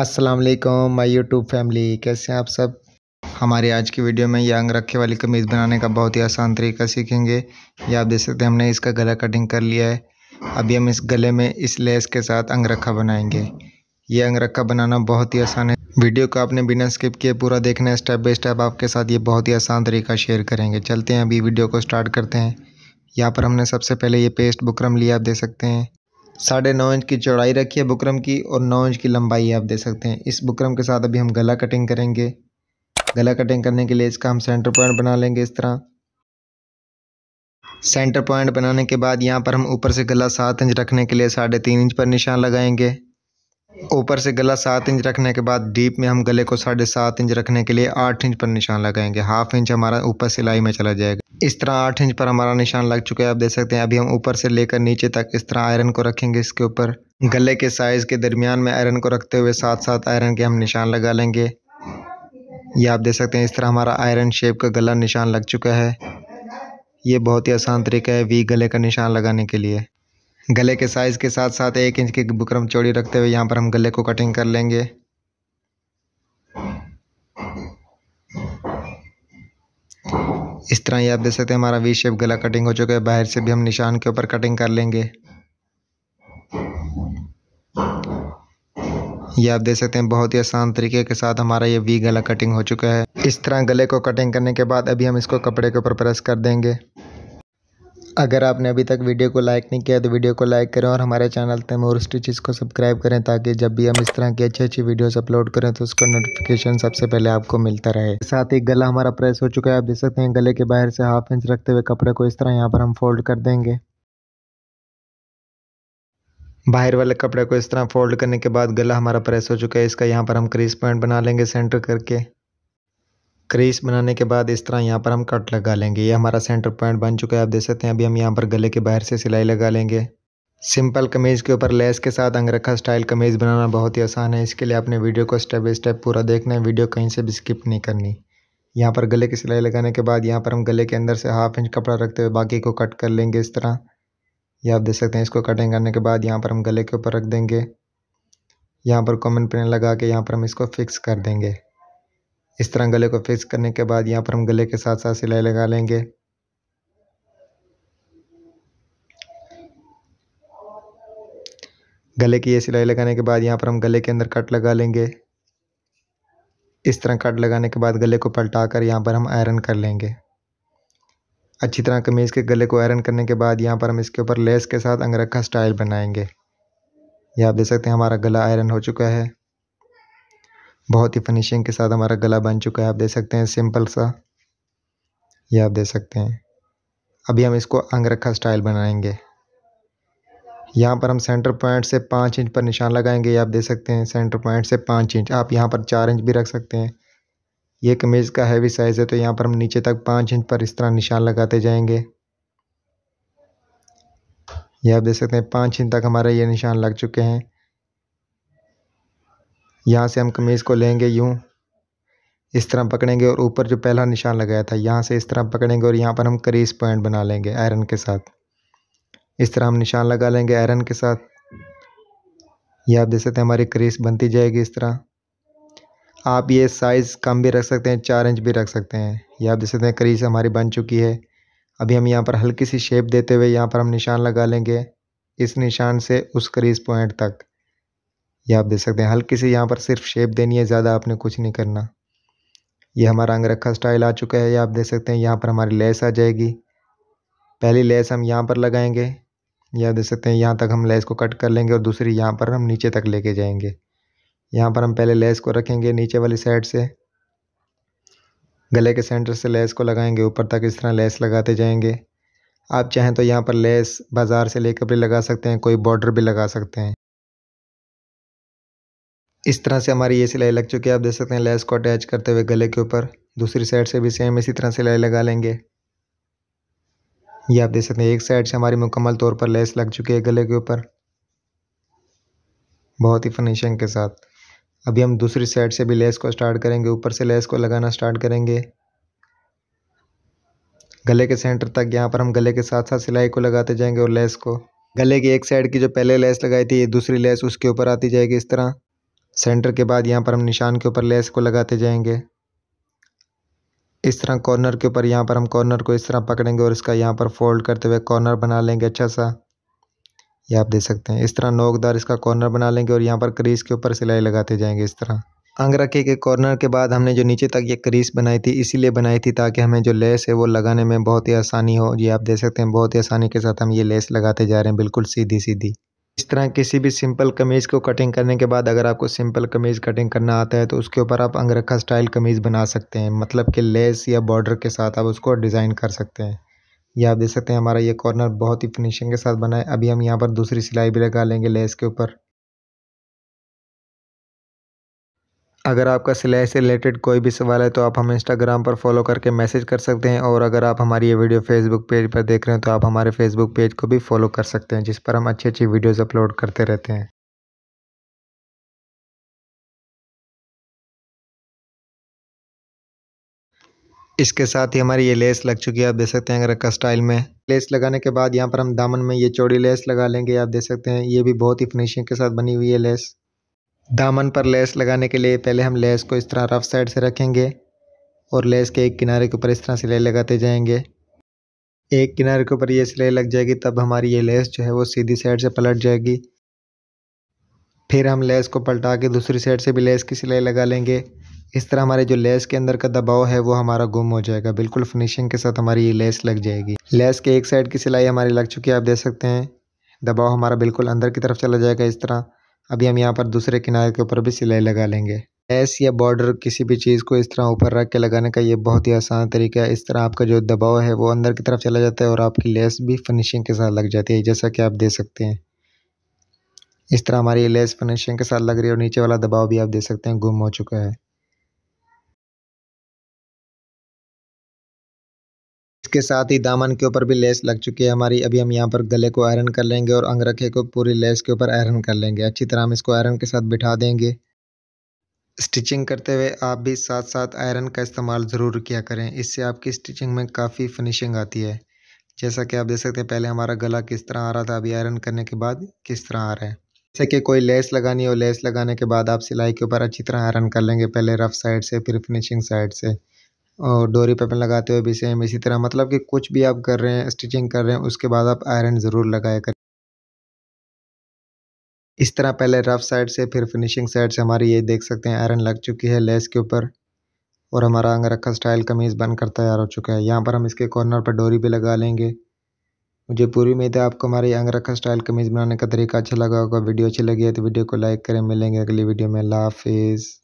अस्सलाम वालेकुम my YouTube family कैसे हैं आप सब हमारे आज की वीडियो में ये अंग रखे वाली कमीज़ बनाने का बहुत ही आसान तरीका सीखेंगे ये आप देख सकते हैं हमने इसका गला कटिंग कर लिया है अभी हम इस गले में इस लेस के साथ अंगरखा बनाएंगे ये अंगरखा बनाना बहुत ही आसान है वीडियो को आपने बिना स्किप किए पूरा देखना है स्टेप बाई स्टेप आपके साथ ये बहुत ही आसान तरीका शेयर करेंगे चलते हैं अभी वीडियो को स्टार्ट करते हैं यहाँ पर हमने सबसे पहले ये पेस्ट बुकरम लिया आप देख सकते हैं साढ़े नौ इंच की चौड़ाई रखी है बुकरम की और नौ इंच की लंबाई आप दे सकते हैं इस बुकरम के साथ अभी हम गला कटिंग करेंगे गला कटिंग करने के लिए इसका हम सेंटर पॉइंट बना लेंगे इस तरह सेंटर पॉइंट बनाने के बाद यहाँ पर हम ऊपर से गला सात इंच रखने के लिए साढ़े तीन इंच पर निशान लगाएंगे ऊपर से गला सात इंच रखने के बाद डीप में हम गले को साढ़े सात इंच रखने के लिए आठ इंच पर निशान लगाएंगे हाफ इंच हमारा ऊपर सिलाई में चला जाएगा इस तरह आठ इंच पर हमारा निशान लग चुका है आप देख सकते हैं अभी हम ऊपर से लेकर नीचे तक इस तरह आयरन को रखेंगे इसके ऊपर गले के साइज़ के दरमियान में आयरन को रखते हुए साथ साथ आयरन के हम निशान लगा लेंगे ये आप देख सकते हैं इस तरह हमारा आयरन शेप का गला निशान लग चुका है ये बहुत ही आसान तरीका है वी गले का निशान लगाने के लिए गले के साइज़ के साथ साथ एक इंच की बुकरम चौड़ी रखते हुए यहाँ पर हम गले को कटिंग कर लेंगे इस तरह ये आप देख सकते हैं हमारा वी शेप गला कटिंग हो चुका है बाहर से भी हम निशान के ऊपर कटिंग कर लेंगे ये आप देख सकते हैं बहुत ही आसान तरीके के साथ हमारा ये वी गला कटिंग हो चुका है इस तरह गले को कटिंग करने के बाद अभी हम इसको कपड़े के ऊपर प्रेस कर देंगे अगर आपने अभी तक वीडियो को लाइक नहीं किया तो वीडियो को लाइक करें और हमारे चैनल तैमूर स्टिचेस को सब्सक्राइब करें ताकि जब भी हम इस तरह की अच्छी अच्छी वीडियोस अपलोड करें तो उसका नोटिफिकेशन सबसे पहले आपको मिलता रहे साथ ही गला हमारा प्रेस हो चुका है आप देख सकते हैं गले के बाहर से हाफ इंच रखते हुए कपड़े को इस तरह यहाँ पर हम फोल्ड कर देंगे बाहर वाले कपड़े को इस तरह फोल्ड करने के बाद गला हमारा प्रेस हो चुका है इसका यहाँ पर हम क्रीज पॉइंट बना लेंगे सेंटर करके क्रीस बनाने के बाद इस तरह यहाँ पर हम कट लगा लेंगे ये हमारा सेंटर पॉइंट बन चुका है आप देख सकते हैं अभी हम यहाँ पर गले के बाहर से सिलाई लगा लेंगे सिंपल कमीज़ के ऊपर लेस के साथ अंगरखा स्टाइल कमीज़ बनाना बहुत ही आसान है इसके लिए आपने वीडियो को स्टेप बाई स्टेप पूरा देखना है वीडियो कहीं से भी स्किप नहीं करनी यहाँ पर गले की सिलाई लगाने के बाद यहाँ पर हम गले के अंदर से हाफ इंच कपड़ा रखते हुए बाकी को कट कर लेंगे इस तरह ये आप देख सकते हैं इसको कटिंग करने के बाद यहाँ पर हम गले के ऊपर रख देंगे यहाँ पर कॉमन पिन लगा के यहाँ पर हम इसको फिक्स कर देंगे इस तरह गले को फिक्स करने के बाद यहाँ पर हम गले के साथ साथ सिलाई लगा लेंगे गले की ये सिलाई लगाने के बाद यहाँ पर हम गले के अंदर कट लगा लेंगे इस तरह कट लगाने के बाद गले को पलटा कर यहाँ पर हम आयरन कर लेंगे अच्छी तरह कमीज़ के गले को आयरन करने के बाद यहाँ पर हम इसके ऊपर लेस के साथ अंगरखा स्टाइल बनाएंगे यह आप देख सकते हैं हमारा गला आयरन हो चुका है बहुत ही फिनिशिंग के साथ हमारा गला बन चुका है आप देख सकते हैं सिंपल सा ये आप देख सकते हैं अभी हम इसको अंगरखा स्टाइल बनाएंगे यहाँ पर हम सेंटर पॉइंट से पाँच इंच पर निशान लगाएंगे ये आप देख सकते हैं सेंटर पॉइंट से पाँच इंच आप यहाँ पर चार इंच भी रख सकते हैं ये कमीज़ का हैवी साइज़ है तो यहाँ पर हम नीचे तक पाँच इंच पर इस तरह निशान लगाते जाएंगे ये आप देख सकते हैं पाँच इंच तक हमारे ये निशान लग चुके हैं यहाँ से हम कमीज़ को लेंगे यूँ इस तरह पकड़ेंगे और ऊपर जो पहला निशान लगाया था यहाँ से इस तरह पकड़ेंगे और यहाँ पर हम करीस पॉइंट बना लेंगे आयरन के साथ इस तरह हम निशान लगा लेंगे आयरन के साथ ये आप देख सकते हैं हमारी करीस बनती जाएगी इस तरह आप ये साइज़ कम भी रख सकते हैं चार इंच भी रख सकते हैं ये आप देख सकते हैं करीस हमारी बन चुकी है अभी हम यहाँ पर हल्की सी शेप देते हुए यहाँ पर हम निशान लगा लेंगे इस निशान से उस करीस पॉइंट तक ये आप देख सकते हैं हल्की सी यहाँ पर सिर्फ शेप देनी है ज़्यादा आपने कुछ नहीं करना ये हमारा अंगरखा स्टाइल आ चुका है ये आप देख सकते हैं यहाँ पर हमारी लेस आ जाएगी पहली लेस हम यहाँ पर लगाएंगे ये आप देख सकते हैं यहाँ तक हम लेस को कट कर लेंगे और दूसरी यहाँ पर हम नीचे तक लेके जाएंगे यहाँ पर हम पहले लेस को रखेंगे नीचे वाली साइड से गले के सेंटर से लेस को लगाएंगे ऊपर तक इस तरह लेस लगाते जाएंगे आप चाहें तो यहाँ पर लेस बाज़ार से लेकर भी लगा सकते हैं कोई बॉर्डर भी लगा सकते हैं इस तरह से हमारी ये सिलाई लग चुकी है आप देख सकते हैं लेस को अटैच करते हुए गले के ऊपर दूसरी साइड से भी सेम इसी तरह सिलाई लगा लेंगे ये आप देख सकते हैं एक साइड से हमारी मुकम्मल तौर पर लेस लग चुकी है गले के ऊपर बहुत ही फिनिशिंग के साथ अभी हम दूसरी साइड से भी लेस को स्टार्ट करेंगे ऊपर से लेस को लगाना स्टार्ट करेंगे गले के सेंटर तक यहाँ पर हम गले के साथ साथ सिलाई को लगाते जाएंगे और लेस को गले की एक साइड की जो पहले लेस लगाई थी ये दूसरी लेस उसके ऊपर आती जाएगी इस तरह सेंटर के बाद यहाँ पर हम निशान के ऊपर लेस को लगाते जाएंगे इस तरह कॉर्नर के ऊपर यहाँ पर हम कॉर्नर को इस तरह पकड़ेंगे और इसका यहाँ पर फोल्ड करते हुए कॉर्नर बना लेंगे अच्छा सा ये आप देख सकते हैं इस तरह नोकदार इसका कॉर्नर बना लेंगे और यहाँ पर क्रीज के ऊपर सिलाई लगाते जाएंगे इस तरह अंगरखे के कॉर्नर के बाद हमने जो नीचे तक ये क्रीस बनाई थी इसीलिए बनाई थी ताकि हमें जो लेस है वो लगाने में बहुत ही आसानी हो ये आप देख सकते हैं बहुत ही आसानी के साथ हम ये लेस लगाते जा रहे हैं बिल्कुल सीधी सीधी इस तरह किसी भी सिंपल कमीज़ को कटिंग करने के बाद अगर आपको सिंपल कमीज़ कटिंग करना आता है तो उसके ऊपर आप अंगरखा स्टाइल कमीज़ बना सकते हैं मतलब कि लेस या बॉर्डर के साथ आप उसको डिज़ाइन कर सकते हैं यह आप देख सकते हैं हमारा ये कॉर्नर बहुत ही फिनिशिंग के साथ बना है अभी हम यहाँ पर दूसरी सिलाई भी लगा लेंगे लेस के ऊपर अगर आपका सिलाई से रिलेटेड कोई भी सवाल है तो आप हमें इंस्टाग्राम पर फॉलो करके मैसेज कर सकते हैं और अगर आप हमारी ये वीडियो फेसबुक पेज पर देख रहे हैं तो आप हमारे फेसबुक पेज को भी फॉलो कर सकते हैं जिस पर हम अच्छी अच्छी वीडियोज़ अपलोड करते रहते हैं इसके साथ ही हमारी ये लेस लग चुकी है आप देख सकते हैं अगर का स्टाइल में लेस लगाने के बाद यहाँ पर हम दामन में ये चौड़ी लेस लगा लेंगे आप देख सकते हैं ये भी बहुत ही फिनिशिंग के साथ बनी हुई है लेस दामन पर लेस लगाने के लिए पहले हम लेस को इस तरह रफ साइड से रखेंगे और लेस के एक किनारे के ऊपर इस तरह सिलाई लगाते जाएंगे एक किनारे के ऊपर ये सिलाई लग जाएगी तब हमारी ये लेस जो है वो सीधी साइड से पलट जाएगी फिर हम लेस को पलटा के दूसरी साइड से भी लेस की सिलाई लगा लेंगे इस तरह हमारे जो लेस के अंदर का दबाव है वो हमारा गुम हो जाएगा बिल्कुल फिनिशिंग के साथ हमारी ये लेस लग जाएगी लेस के एक साइड की सिलाई हमारी लग चुकी है आप देख सकते हैं दबाव हमारा बिल्कुल अंदर की तरफ चला जाएगा इस तरह अभी हम यहाँ पर दूसरे किनारे के ऊपर भी सिलाई लगा लेंगे एस या बॉर्डर किसी भी चीज़ को इस तरह ऊपर रख के लगाने का ये बहुत ही आसान तरीका है इस तरह आपका जो दबाव है वो अंदर की तरफ चला जाता है और आपकी लेस भी फिनिशिंग के साथ लग जाती है जैसा कि आप देख सकते हैं इस तरह हमारी लेस फिनिशिंग के साथ लग रही है और नीचे वाला दबाव भी आप देख सकते हैं गुम हो चुका है इसके साथ ही दामन के ऊपर भी लेस लग चुकी है हमारी अभी हम यहाँ पर गले को आयरन कर लेंगे और अंगरखे को पूरी लेस के ऊपर आयरन कर लेंगे अच्छी तरह हम इसको आयरन के साथ बिठा देंगे स्टिचिंग करते हुए आप भी साथ साथ आयरन का इस्तेमाल ज़रूर किया करें इससे आपकी स्टिचिंग में काफ़ी फिनिशिंग आती है जैसा कि आप देख सकते हैं पहले हमारा गला किस तरह आ रहा था अभी आयरन करने के बाद किस तरह आ रहा है जैसे कि कोई लेस लगानी हो लेस लगाने के बाद आप सिलाई के ऊपर अच्छी तरह आयरन कर लेंगे पहले रफ साइड से फिर फिनिशिंग साइड से और डोरी पेपर लगाते हुए भी सेम इसी तरह मतलब कि कुछ भी आप कर रहे हैं स्टिचिंग कर रहे हैं उसके बाद आप आयरन ज़रूर लगाया करें इस तरह पहले रफ साइड से फिर फिनिशिंग साइड से हमारी ये देख सकते हैं आयरन लग चुकी है लेस के ऊपर और हमारा अंगरखा स्टाइल कमीज़ बनकर तैयार हो चुका है यहाँ पर हम इसके कॉर्नर पर डोरी भी लगा लेंगे मुझे पूरी उम्मीद है आपको हमारी अंगरखा स्टाइल कमीज़ बनाने का तरीका अच्छा लगा होगा वीडियो अच्छी लगी है तो वीडियो को लाइक करें मिलेंगे अगली वीडियो में लाफिज़